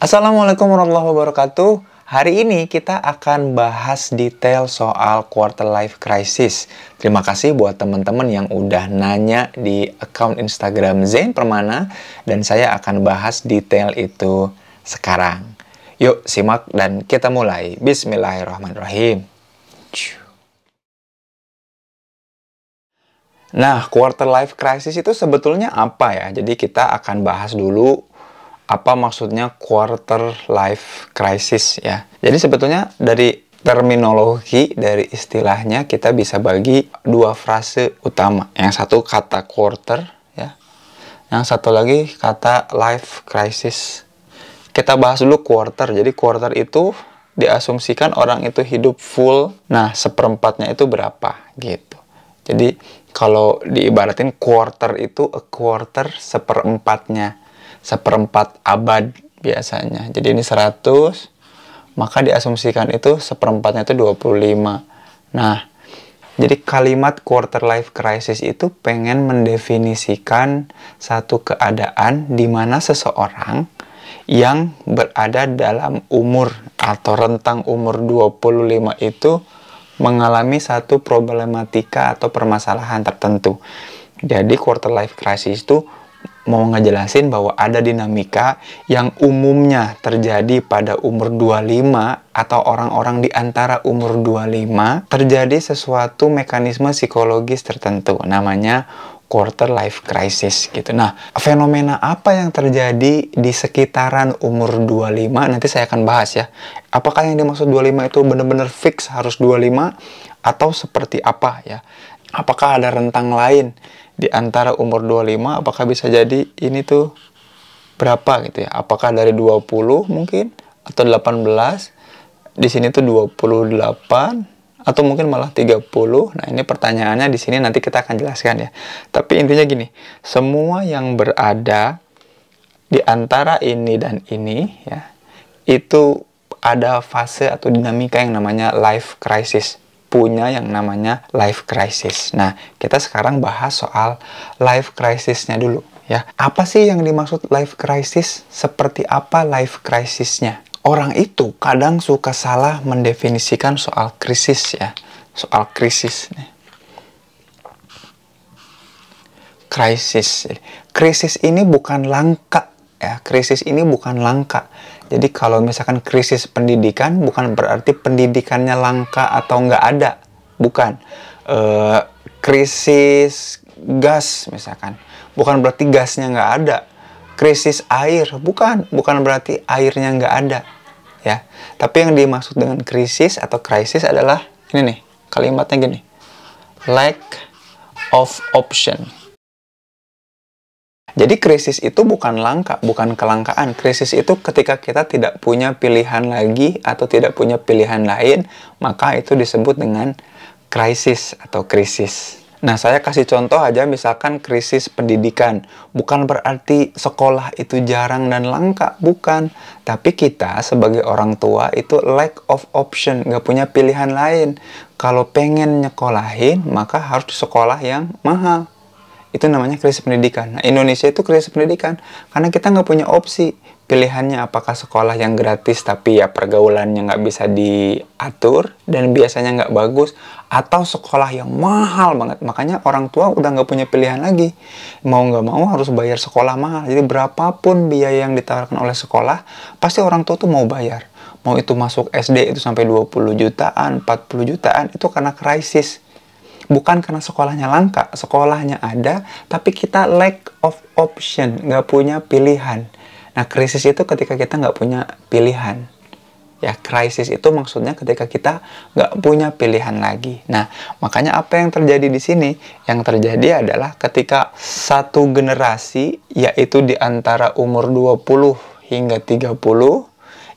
Assalamualaikum warahmatullahi wabarakatuh. Hari ini kita akan bahas detail soal quarter life crisis. Terima kasih buat teman-teman yang udah nanya di account Instagram Zain Permana dan saya akan bahas detail itu sekarang. Yuk simak dan kita mulai. Bismillahirrahmanirrahim. Nah, quarter life crisis itu sebetulnya apa ya? Jadi kita akan bahas dulu apa maksudnya quarter life crisis ya. Jadi sebetulnya dari terminologi dari istilahnya kita bisa bagi dua frase utama. Yang satu kata quarter ya. Yang satu lagi kata life crisis. Kita bahas dulu quarter. Jadi quarter itu diasumsikan orang itu hidup full. Nah, seperempatnya itu berapa gitu. Jadi kalau diibaratin quarter itu a quarter seperempatnya seperempat abad biasanya. Jadi ini 100, maka diasumsikan itu seperempatnya itu 25. Nah, jadi kalimat quarter life crisis itu pengen mendefinisikan satu keadaan di mana seseorang yang berada dalam umur atau rentang umur 25 itu mengalami satu problematika atau permasalahan tertentu. Jadi quarter life crisis itu mau ngejelasin bahwa ada dinamika yang umumnya terjadi pada umur 25 atau orang-orang di antara umur 25 terjadi sesuatu mekanisme psikologis tertentu namanya quarter life crisis gitu. Nah, fenomena apa yang terjadi di sekitaran umur 25 nanti saya akan bahas ya. Apakah yang dimaksud 25 itu benar-benar fix harus 25 atau seperti apa ya? Apakah ada rentang lain di antara umur 25 apakah bisa jadi ini tuh berapa gitu ya. Apakah dari 20 mungkin atau 18 di sini tuh 28 atau mungkin malah 30. Nah, ini pertanyaannya di sini nanti kita akan jelaskan ya. Tapi intinya gini, semua yang berada di antara ini dan ini ya, itu ada fase atau dinamika yang namanya life crisis punya yang namanya life crisis. Nah, kita sekarang bahas soal life crisisnya dulu ya. Apa sih yang dimaksud life crisis? Seperti apa life crisisnya? Orang itu kadang suka salah mendefinisikan soal krisis ya. Soal krisis nih. Krisis. Krisis ini bukan langka ya. Krisis ini bukan langka jadi kalau misalkan krisis pendidikan bukan berarti pendidikannya langka atau nggak ada, bukan. E, krisis gas misalkan, bukan berarti gasnya nggak ada. Krisis air, bukan, bukan berarti airnya nggak ada, ya. Tapi yang dimaksud dengan krisis atau krisis adalah ini nih kalimatnya gini, lack of option jadi krisis itu bukan langka, bukan kelangkaan. Krisis itu ketika kita tidak punya pilihan lagi atau tidak punya pilihan lain, maka itu disebut dengan krisis atau krisis. Nah, saya kasih contoh aja misalkan krisis pendidikan. Bukan berarti sekolah itu jarang dan langka, bukan. Tapi kita sebagai orang tua itu lack of option, nggak punya pilihan lain. Kalau pengen nyekolahin, maka harus sekolah yang mahal itu namanya krisis pendidikan. Nah, Indonesia itu krisis pendidikan karena kita nggak punya opsi pilihannya apakah sekolah yang gratis tapi ya pergaulannya nggak bisa diatur dan biasanya nggak bagus atau sekolah yang mahal banget makanya orang tua udah nggak punya pilihan lagi mau nggak mau harus bayar sekolah mahal jadi berapapun biaya yang ditawarkan oleh sekolah pasti orang tua tuh mau bayar mau itu masuk SD itu sampai 20 jutaan 40 jutaan itu karena krisis bukan karena sekolahnya langka, sekolahnya ada, tapi kita lack of option, nggak punya pilihan. Nah, krisis itu ketika kita nggak punya pilihan. Ya, krisis itu maksudnya ketika kita nggak punya pilihan lagi. Nah, makanya apa yang terjadi di sini? Yang terjadi adalah ketika satu generasi, yaitu di antara umur 20 hingga 30,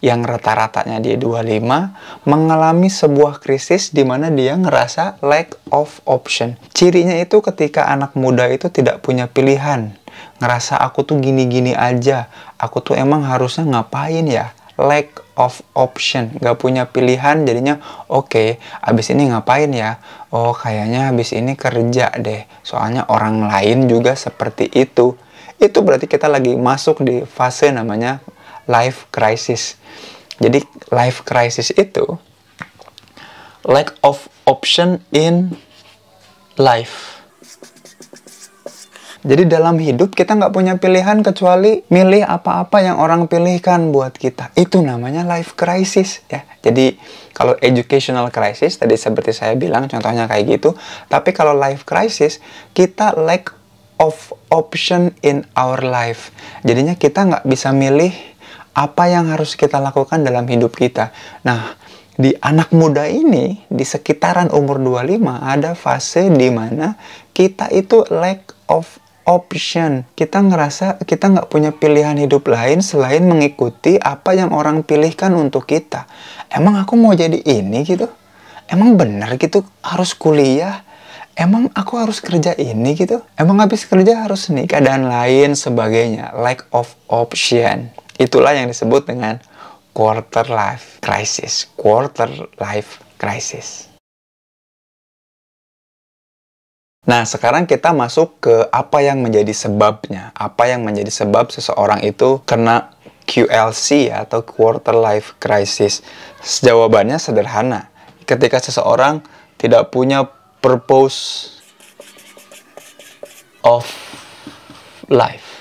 yang rata-ratanya dia 25 mengalami sebuah krisis di mana dia ngerasa lack of option. Cirinya itu ketika anak muda itu tidak punya pilihan, ngerasa aku tuh gini-gini aja, aku tuh emang harusnya ngapain ya? Lack of option, gak punya pilihan jadinya oke, okay, abis ini ngapain ya? Oh kayaknya abis ini kerja deh, soalnya orang lain juga seperti itu. Itu berarti kita lagi masuk di fase namanya life crisis. Jadi life crisis itu lack of option in life. Jadi dalam hidup kita nggak punya pilihan kecuali milih apa-apa yang orang pilihkan buat kita. Itu namanya life crisis ya. Jadi kalau educational crisis tadi seperti saya bilang contohnya kayak gitu. Tapi kalau life crisis kita lack of option in our life. Jadinya kita nggak bisa milih apa yang harus kita lakukan dalam hidup kita. Nah, di anak muda ini, di sekitaran umur 25, ada fase di mana kita itu lack of option. Kita ngerasa kita nggak punya pilihan hidup lain selain mengikuti apa yang orang pilihkan untuk kita. Emang aku mau jadi ini gitu? Emang benar gitu harus kuliah? Emang aku harus kerja ini gitu? Emang habis kerja harus nikah dan lain sebagainya. Lack of option. Itulah yang disebut dengan quarter life crisis, quarter life crisis. Nah, sekarang kita masuk ke apa yang menjadi sebabnya, apa yang menjadi sebab seseorang itu kena QLC atau quarter life crisis. Jawabannya sederhana. Ketika seseorang tidak punya purpose of life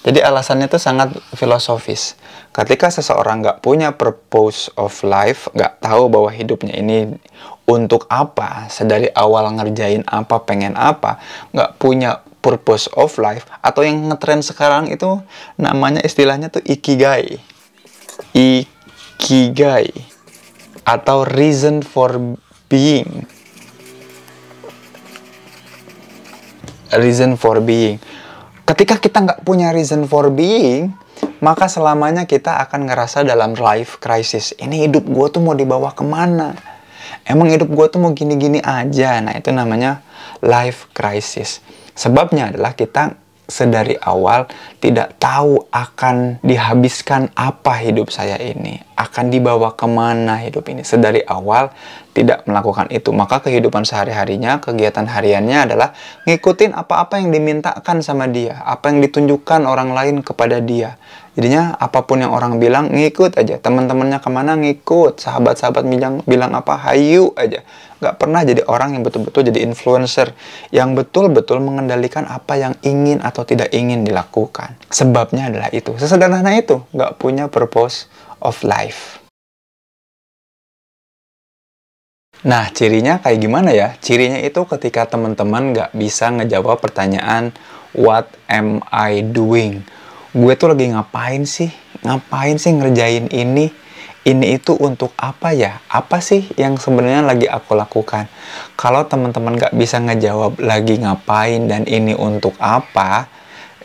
jadi alasannya itu sangat filosofis. Ketika seseorang nggak punya purpose of life, nggak tahu bahwa hidupnya ini untuk apa, sedari awal ngerjain apa, pengen apa, nggak punya purpose of life, atau yang ngetrend sekarang itu namanya istilahnya tuh ikigai. Ikigai. Atau reason for being. Reason for being ketika kita nggak punya reason for being, maka selamanya kita akan ngerasa dalam life crisis. Ini hidup gue tuh mau dibawa kemana? Emang hidup gue tuh mau gini-gini aja? Nah, itu namanya life crisis. Sebabnya adalah kita sedari awal tidak tahu akan dihabiskan apa hidup saya ini, akan dibawa kemana hidup ini. Sedari awal tidak melakukan itu, maka kehidupan sehari-harinya, kegiatan hariannya adalah ngikutin apa-apa yang dimintakan sama dia, apa yang ditunjukkan orang lain kepada dia. Jadinya apapun yang orang bilang ngikut aja, teman-temannya kemana ngikut, sahabat-sahabat bilang bilang apa hayu aja. Gak pernah jadi orang yang betul-betul jadi influencer yang betul-betul mengendalikan apa yang ingin atau tidak ingin dilakukan. Sebabnya adalah itu, sesederhana itu, gak punya purpose of life. Nah, cirinya kayak gimana ya? Cirinya itu ketika teman-teman gak bisa ngejawab pertanyaan What am I doing? gue tuh lagi ngapain sih? Ngapain sih ngerjain ini? Ini itu untuk apa ya? Apa sih yang sebenarnya lagi aku lakukan? Kalau teman-teman gak bisa ngejawab lagi ngapain dan ini untuk apa,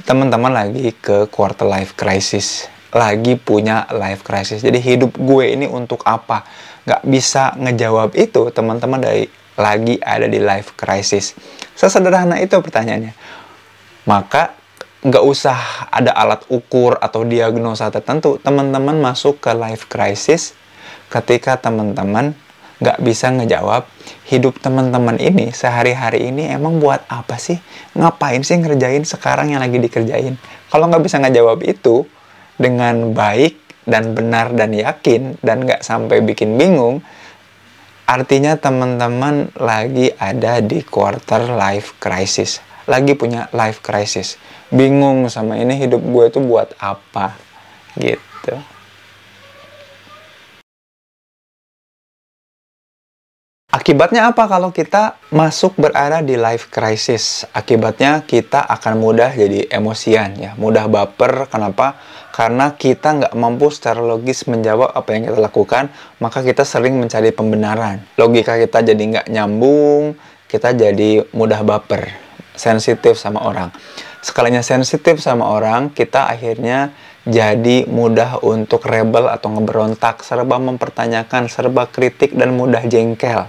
teman-teman lagi ke quarter life crisis. Lagi punya life crisis. Jadi hidup gue ini untuk apa? Gak bisa ngejawab itu, teman-teman dari lagi ada di life crisis. Sesederhana itu pertanyaannya. Maka nggak usah ada alat ukur atau diagnosa tertentu, teman-teman masuk ke life crisis ketika teman-teman nggak bisa ngejawab hidup teman-teman ini sehari-hari ini emang buat apa sih? Ngapain sih ngerjain sekarang yang lagi dikerjain? Kalau nggak bisa ngejawab itu dengan baik dan benar dan yakin dan nggak sampai bikin bingung, artinya teman-teman lagi ada di quarter life crisis, lagi punya life crisis bingung sama ini hidup gue itu buat apa gitu Akibatnya apa kalau kita masuk berada di life crisis? Akibatnya kita akan mudah jadi emosian ya, mudah baper. Kenapa? Karena kita nggak mampu secara logis menjawab apa yang kita lakukan, maka kita sering mencari pembenaran. Logika kita jadi nggak nyambung, kita jadi mudah baper, sensitif sama orang sekalinya sensitif sama orang, kita akhirnya jadi mudah untuk rebel atau ngeberontak, serba mempertanyakan, serba kritik, dan mudah jengkel.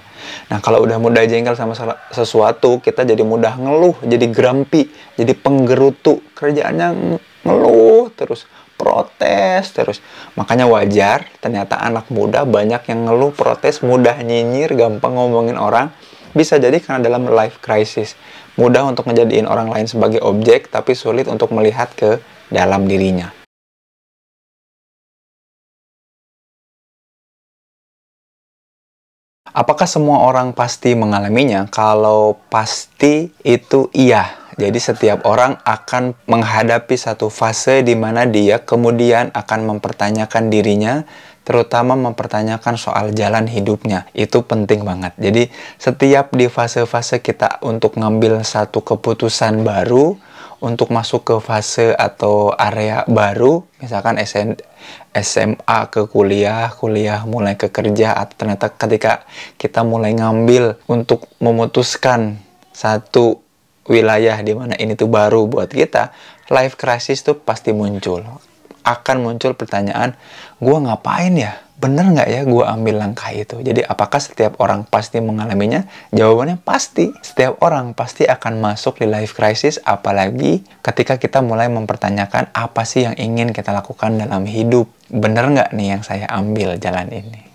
Nah, kalau udah mudah jengkel sama sesuatu, kita jadi mudah ngeluh, jadi grumpy, jadi penggerutu. Kerjaannya ngeluh terus, protes terus. Makanya wajar, ternyata anak muda banyak yang ngeluh, protes, mudah nyinyir, gampang ngomongin orang. Bisa jadi karena dalam life crisis mudah untuk menjadikan orang lain sebagai objek, tapi sulit untuk melihat ke dalam dirinya. Apakah semua orang pasti mengalaminya? Kalau pasti itu iya. Jadi setiap orang akan menghadapi satu fase di mana dia kemudian akan mempertanyakan dirinya terutama mempertanyakan soal jalan hidupnya. Itu penting banget. Jadi, setiap di fase-fase kita untuk ngambil satu keputusan baru, untuk masuk ke fase atau area baru, misalkan SN, SMA ke kuliah, kuliah mulai ke kerja, atau ternyata ketika kita mulai ngambil untuk memutuskan satu wilayah di mana ini tuh baru buat kita, life crisis tuh pasti muncul akan muncul pertanyaan, gue ngapain ya? Bener nggak ya gue ambil langkah itu? Jadi apakah setiap orang pasti mengalaminya? Jawabannya pasti. Setiap orang pasti akan masuk di life crisis, apalagi ketika kita mulai mempertanyakan apa sih yang ingin kita lakukan dalam hidup. Bener nggak nih yang saya ambil jalan ini?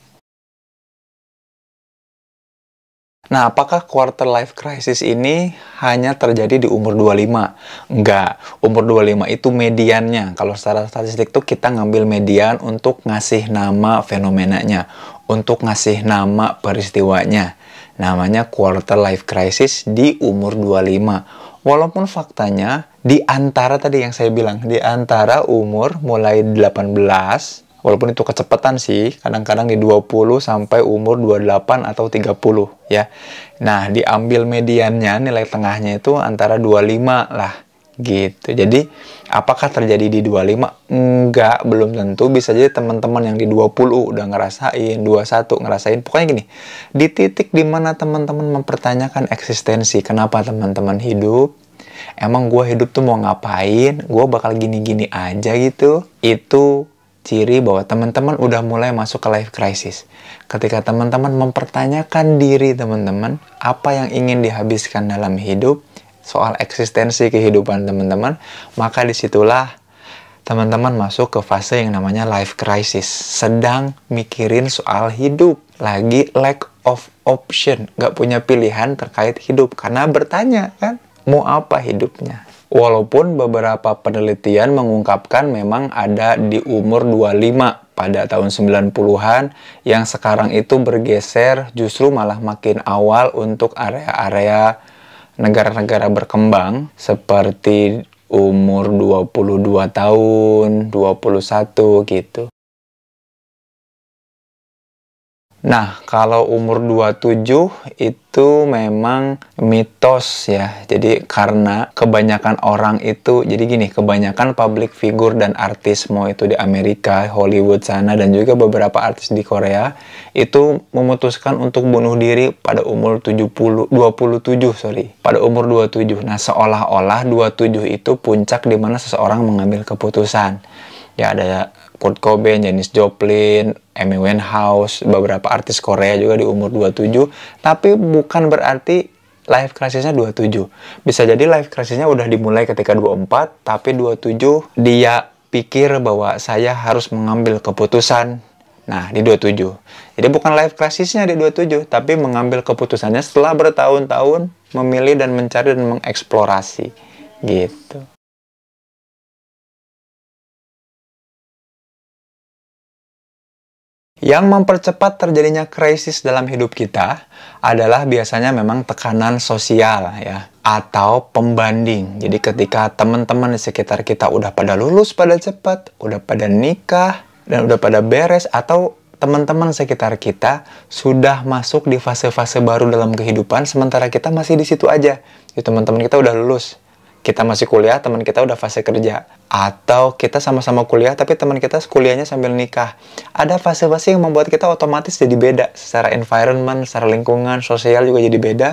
Nah, apakah quarter life crisis ini hanya terjadi di umur 25? Enggak. Umur 25 itu mediannya. Kalau secara statistik itu kita ngambil median untuk ngasih nama fenomenanya, untuk ngasih nama peristiwanya. Namanya quarter life crisis di umur 25. Walaupun faktanya di antara tadi yang saya bilang, di antara umur mulai 18 Walaupun itu kecepatan sih, kadang-kadang di 20 sampai umur 28 atau 30 ya. Nah, diambil mediannya, nilai tengahnya itu antara 25 lah gitu. Jadi, apakah terjadi di 25? Enggak, belum tentu. Bisa jadi teman-teman yang di 20 udah ngerasain, 21 ngerasain. Pokoknya gini, di titik dimana teman-teman mempertanyakan eksistensi, kenapa teman-teman hidup, emang gue hidup tuh mau ngapain, gue bakal gini-gini aja gitu, itu ciri bahwa teman-teman udah mulai masuk ke life crisis. Ketika teman-teman mempertanyakan diri teman-teman, apa yang ingin dihabiskan dalam hidup, soal eksistensi kehidupan teman-teman, maka disitulah teman-teman masuk ke fase yang namanya life crisis. Sedang mikirin soal hidup. Lagi lack of option, gak punya pilihan terkait hidup. Karena bertanya kan, mau apa hidupnya? Walaupun beberapa penelitian mengungkapkan memang ada di umur 25 pada tahun 90-an yang sekarang itu bergeser justru malah makin awal untuk area-area negara-negara berkembang seperti umur 22 tahun, 21 gitu. Nah, kalau umur 27 itu memang mitos ya. Jadi karena kebanyakan orang itu, jadi gini, kebanyakan public figure dan artis mau itu di Amerika, Hollywood sana, dan juga beberapa artis di Korea, itu memutuskan untuk bunuh diri pada umur 70, 27, sorry, pada umur 27. Nah, seolah-olah 27 itu puncak di mana seseorang mengambil keputusan ya ada Kurt Cobain, Janis Joplin, Amy Winehouse, beberapa artis Korea juga di umur 27, tapi bukan berarti life crisisnya 27. Bisa jadi life crisisnya udah dimulai ketika 24, tapi 27 dia pikir bahwa saya harus mengambil keputusan Nah, di 27. Jadi bukan life crisisnya di 27, tapi mengambil keputusannya setelah bertahun-tahun memilih dan mencari dan mengeksplorasi. Gitu. Yang mempercepat terjadinya krisis dalam hidup kita adalah biasanya memang tekanan sosial ya atau pembanding. Jadi ketika teman-teman di sekitar kita udah pada lulus pada cepat, udah pada nikah dan udah pada beres atau teman-teman sekitar kita sudah masuk di fase-fase baru dalam kehidupan sementara kita masih di situ aja. Jadi teman-teman kita udah lulus, kita masih kuliah, teman kita udah fase kerja. Atau kita sama-sama kuliah, tapi teman kita kuliahnya sambil nikah. Ada fase-fase yang membuat kita otomatis jadi beda. Secara environment, secara lingkungan, sosial juga jadi beda.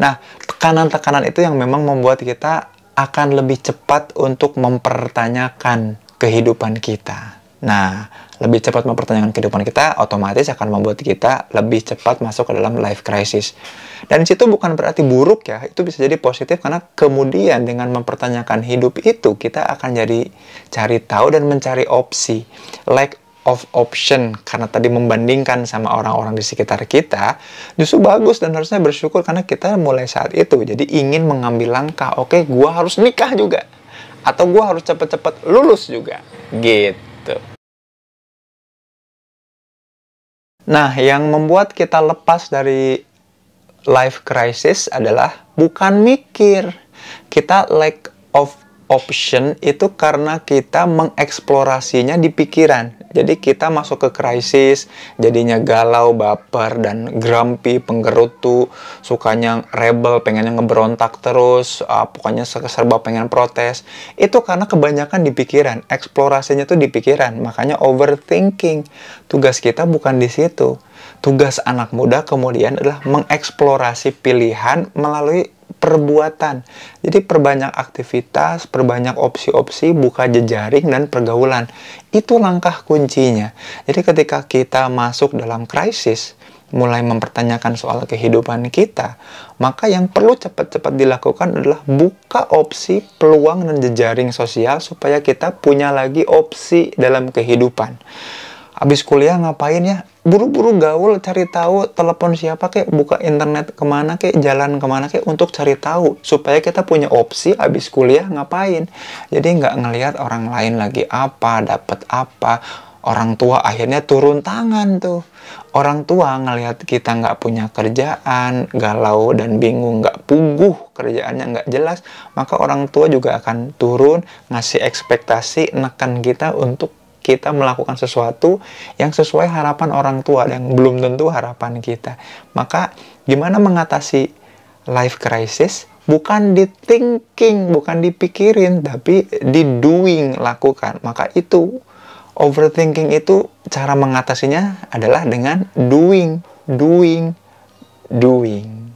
Nah, tekanan-tekanan itu yang memang membuat kita akan lebih cepat untuk mempertanyakan kehidupan kita. Nah, lebih cepat mempertanyakan kehidupan kita, otomatis akan membuat kita lebih cepat masuk ke dalam life crisis. Dan situ bukan berarti buruk ya, itu bisa jadi positif karena kemudian dengan mempertanyakan hidup itu, kita akan jadi cari tahu dan mencari opsi. Like of option, karena tadi membandingkan sama orang-orang di sekitar kita, justru bagus dan harusnya bersyukur karena kita mulai saat itu. Jadi ingin mengambil langkah, oke okay, gua harus nikah juga. Atau gua harus cepet-cepet lulus juga. Gitu gitu. Nah, yang membuat kita lepas dari life crisis adalah bukan mikir. Kita lack of option itu karena kita mengeksplorasinya di pikiran. Jadi kita masuk ke krisis, jadinya galau, baper, dan grumpy, penggerutu, sukanya rebel, pengennya ngeberontak terus, uh, pokoknya serba pengen protes. Itu karena kebanyakan di pikiran, eksplorasinya tuh di pikiran, makanya overthinking. Tugas kita bukan di situ. Tugas anak muda kemudian adalah mengeksplorasi pilihan melalui perbuatan. Jadi perbanyak aktivitas, perbanyak opsi-opsi, buka jejaring dan pergaulan. Itu langkah kuncinya. Jadi ketika kita masuk dalam krisis, mulai mempertanyakan soal kehidupan kita, maka yang perlu cepat-cepat dilakukan adalah buka opsi, peluang, dan jejaring sosial supaya kita punya lagi opsi dalam kehidupan. Abis kuliah ngapain ya? Buru-buru gaul cari tahu telepon siapa kek, buka internet kemana kek, jalan kemana kek untuk cari tahu supaya kita punya opsi abis kuliah ngapain. Jadi nggak ngelihat orang lain lagi apa, dapat apa. Orang tua akhirnya turun tangan tuh. Orang tua ngelihat kita nggak punya kerjaan, galau dan bingung, nggak puguh kerjaannya nggak jelas, maka orang tua juga akan turun ngasih ekspektasi nekan kita untuk kita melakukan sesuatu yang sesuai harapan orang tua yang belum tentu harapan kita. Maka gimana mengatasi life crisis? Bukan di thinking, bukan dipikirin, tapi di doing, lakukan. Maka itu overthinking itu cara mengatasinya adalah dengan doing, doing, doing.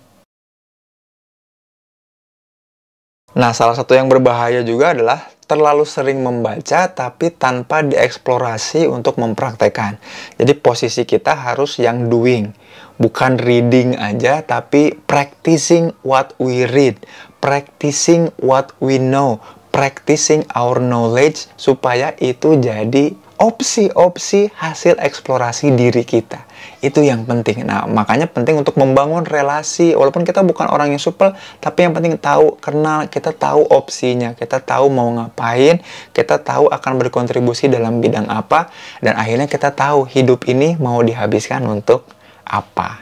Nah, salah satu yang berbahaya juga adalah terlalu sering membaca tapi tanpa dieksplorasi untuk mempraktekkan. Jadi posisi kita harus yang doing, bukan reading aja tapi practicing what we read, practicing what we know, practicing our knowledge supaya itu jadi opsi-opsi hasil eksplorasi diri kita. Itu yang penting. Nah, makanya penting untuk membangun relasi. Walaupun kita bukan orang yang supel, tapi yang penting tahu, kenal, kita tahu opsinya, kita tahu mau ngapain, kita tahu akan berkontribusi dalam bidang apa, dan akhirnya kita tahu hidup ini mau dihabiskan untuk apa.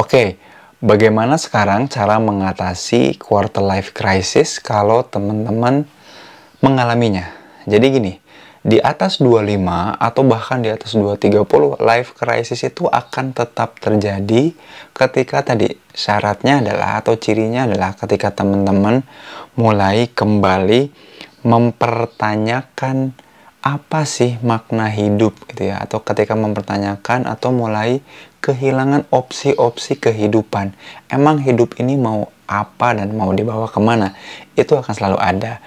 Oke, okay Bagaimana sekarang cara mengatasi quarter life crisis kalau teman-teman mengalaminya? Jadi gini, di atas 25 atau bahkan di atas 230, life crisis itu akan tetap terjadi ketika tadi syaratnya adalah atau cirinya adalah ketika teman-teman mulai kembali mempertanyakan apa sih makna hidup gitu ya atau ketika mempertanyakan atau mulai kehilangan opsi-opsi kehidupan. Emang hidup ini mau apa dan mau dibawa kemana? Itu akan selalu ada.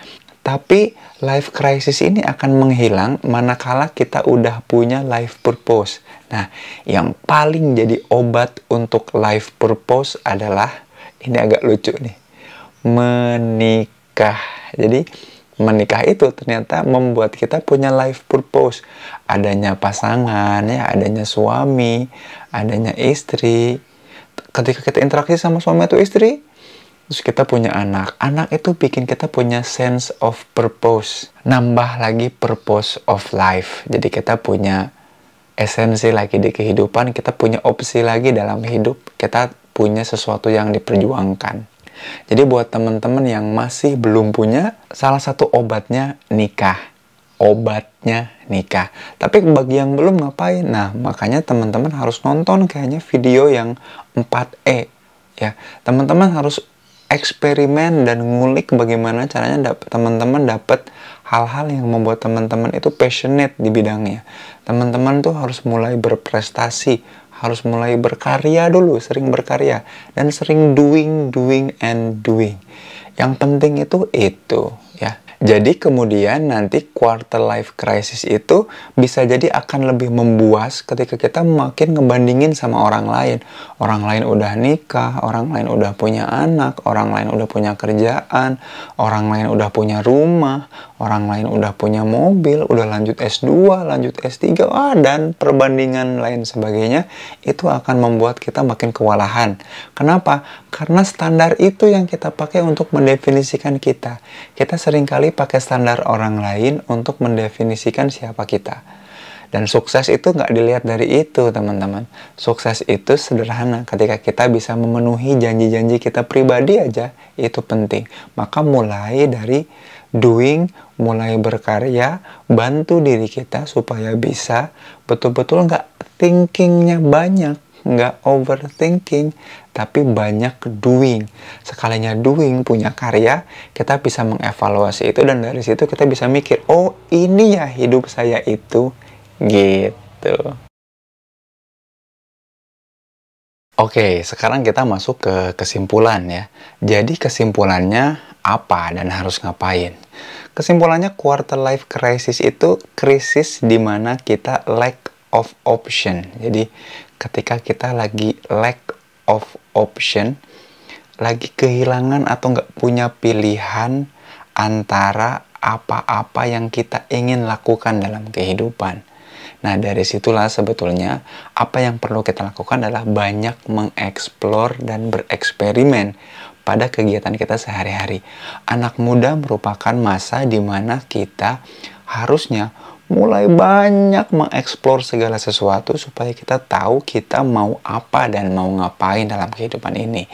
Tapi life crisis ini akan menghilang manakala kita udah punya life purpose. Nah, yang paling jadi obat untuk life purpose adalah ini agak lucu nih. Menikah. Jadi menikah itu ternyata membuat kita punya life purpose. Adanya pasangan, ya, adanya suami, adanya istri. Ketika kita interaksi sama suami atau istri, terus kita punya anak. Anak itu bikin kita punya sense of purpose. Nambah lagi purpose of life. Jadi kita punya esensi lagi di kehidupan, kita punya opsi lagi dalam hidup. Kita punya sesuatu yang diperjuangkan. Jadi buat teman-teman yang masih belum punya, salah satu obatnya nikah. Obatnya nikah. Tapi bagi yang belum ngapain? Nah, makanya teman-teman harus nonton kayaknya video yang 4E ya. Teman-teman harus eksperimen dan ngulik bagaimana caranya teman-teman dapat hal-hal yang membuat teman-teman itu passionate di bidangnya. Teman-teman tuh harus mulai berprestasi, harus mulai berkarya dulu, sering berkarya dan sering doing, doing and doing. Yang penting itu itu ya. Jadi kemudian nanti quarter life crisis itu bisa jadi akan lebih membuas ketika kita makin ngebandingin sama orang lain. Orang lain udah nikah, orang lain udah punya anak, orang lain udah punya kerjaan, orang lain udah punya rumah, orang lain udah punya mobil, udah lanjut S2, lanjut S3, ah, dan perbandingan lain sebagainya, itu akan membuat kita makin kewalahan. Kenapa? Karena standar itu yang kita pakai untuk mendefinisikan kita. Kita seringkali pakai standar orang lain untuk mendefinisikan siapa kita. Dan sukses itu nggak dilihat dari itu, teman-teman. Sukses itu sederhana. Ketika kita bisa memenuhi janji-janji kita pribadi aja, itu penting. Maka mulai dari doing, mulai berkarya, bantu diri kita supaya bisa betul-betul nggak thinkingnya banyak, nggak overthinking, tapi banyak doing. Sekalinya doing punya karya, kita bisa mengevaluasi itu dan dari situ kita bisa mikir, oh ini ya hidup saya itu, gitu. Oke, sekarang kita masuk ke kesimpulan ya. Jadi kesimpulannya apa dan harus ngapain. Kesimpulannya quarter life crisis itu krisis di mana kita lack of option. Jadi ketika kita lagi lack of option, lagi kehilangan atau nggak punya pilihan antara apa-apa yang kita ingin lakukan dalam kehidupan. Nah, dari situlah sebetulnya apa yang perlu kita lakukan adalah banyak mengeksplor dan bereksperimen pada kegiatan kita sehari-hari. Anak muda merupakan masa di mana kita harusnya mulai banyak mengeksplor segala sesuatu supaya kita tahu kita mau apa dan mau ngapain dalam kehidupan ini.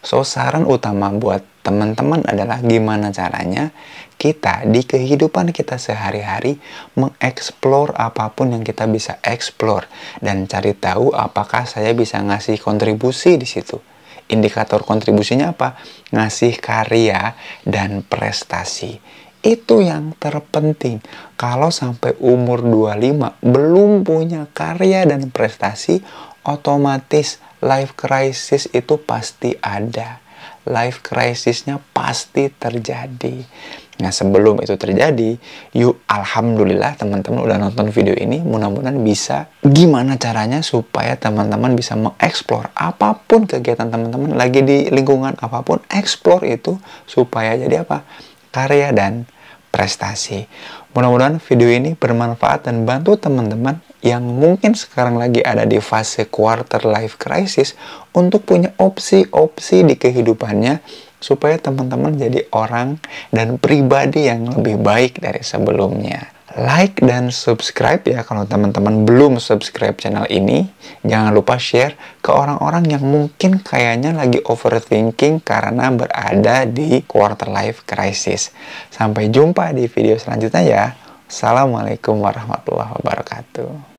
So, saran utama buat teman-teman adalah gimana caranya kita di kehidupan kita sehari-hari mengeksplor apapun yang kita bisa eksplor dan cari tahu apakah saya bisa ngasih kontribusi di situ. Indikator kontribusinya apa? Ngasih karya dan prestasi. Itu yang terpenting. Kalau sampai umur 25 belum punya karya dan prestasi, otomatis life crisis itu pasti ada. Life crisisnya pasti terjadi. Nah sebelum itu terjadi, yuk alhamdulillah teman-teman udah nonton video ini, mudah-mudahan bisa gimana caranya supaya teman-teman bisa mengeksplor apapun kegiatan teman-teman lagi di lingkungan apapun, eksplor itu supaya jadi apa? Karya dan prestasi. Mudah-mudahan video ini bermanfaat dan bantu teman-teman yang mungkin sekarang lagi ada di fase quarter life crisis untuk punya opsi-opsi di kehidupannya supaya teman-teman jadi orang dan pribadi yang lebih baik dari sebelumnya. Like dan subscribe ya kalau teman-teman belum subscribe channel ini. Jangan lupa share ke orang-orang yang mungkin kayaknya lagi overthinking karena berada di quarter life crisis. Sampai jumpa di video selanjutnya ya. Assalamualaikum warahmatullahi wabarakatuh.